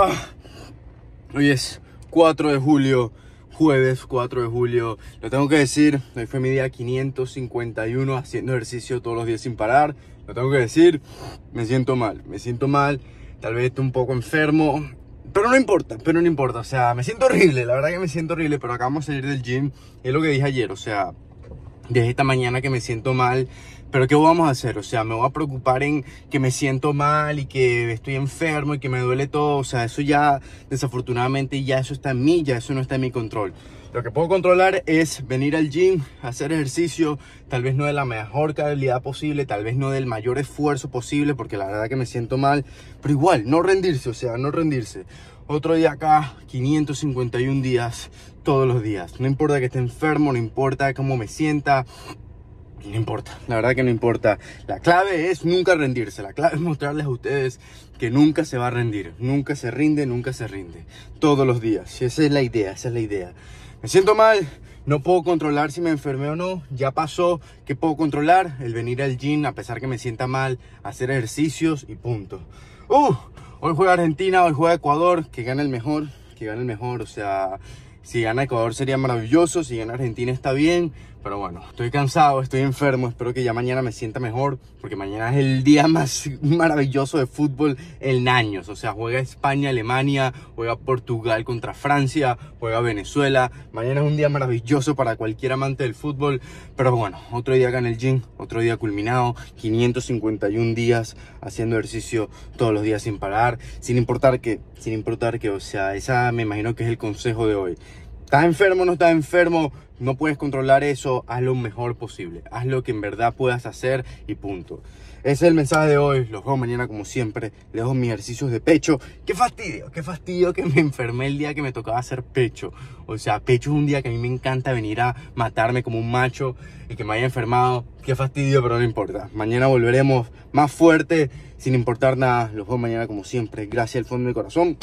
Ah. hoy es 4 de julio, jueves 4 de julio. Lo tengo que decir, hoy fue mi día 551 haciendo ejercicio todos los días sin parar. Lo tengo que decir, me siento mal, me siento mal. Tal vez estoy un poco enfermo, pero no importa, pero no importa. O sea, me siento horrible, la verdad que me siento horrible, pero acabamos de salir del gym. Es lo que dije ayer, o sea, desde esta mañana que me siento mal, pero ¿qué vamos a hacer? O sea, me voy a preocupar en que me siento mal y que estoy enfermo y que me duele todo. O sea, eso ya, desafortunadamente, ya eso está en mí, ya eso no está en mi control. Lo que puedo controlar es venir al gym, hacer ejercicio, tal vez no de la mejor calidad posible, tal vez no del mayor esfuerzo posible, porque la verdad que me siento mal, pero igual, no rendirse, o sea, no rendirse. Otro día acá, 551 días, todos los días. No importa que esté enfermo, no importa cómo me sienta, no importa, la verdad que no importa. La clave es nunca rendirse, la clave es mostrarles a ustedes que nunca se va a rendir, nunca se rinde, nunca se rinde. Todos los días, esa es la idea, esa es la idea. Me siento mal, no puedo controlar si me enfermé o no, ya pasó, ¿qué puedo controlar? El venir al gym a pesar que me sienta mal, hacer ejercicios y punto. Uh, hoy juega Argentina, hoy juega Ecuador, que gane el mejor, que gane el mejor, o sea... Si gana Ecuador sería maravilloso, si gana Argentina está bien, pero bueno, estoy cansado, estoy enfermo, espero que ya mañana me sienta mejor, porque mañana es el día más maravilloso de fútbol en años. O sea, juega España, Alemania, juega Portugal contra Francia, juega Venezuela. Mañana es un día maravilloso para cualquier amante del fútbol, pero bueno, otro día acá el gym, otro día culminado, 551 días haciendo ejercicio todos los días sin parar, sin importar que, sin importar que, o sea, esa me imagino que es el consejo de hoy ¿Estás enfermo no estás enfermo? No puedes controlar eso, haz lo mejor posible, haz lo que en verdad puedas hacer y punto. Ese es el mensaje de hoy, los veo mañana como siempre, les dejo mis ejercicios de pecho. Qué fastidio, qué fastidio que me enfermé el día que me tocaba hacer pecho. O sea, pecho es un día que a mí me encanta venir a matarme como un macho y que me haya enfermado. Qué fastidio, pero no importa. Mañana volveremos más fuerte, sin importar nada. Los veo mañana como siempre. Gracias al fondo de mi corazón.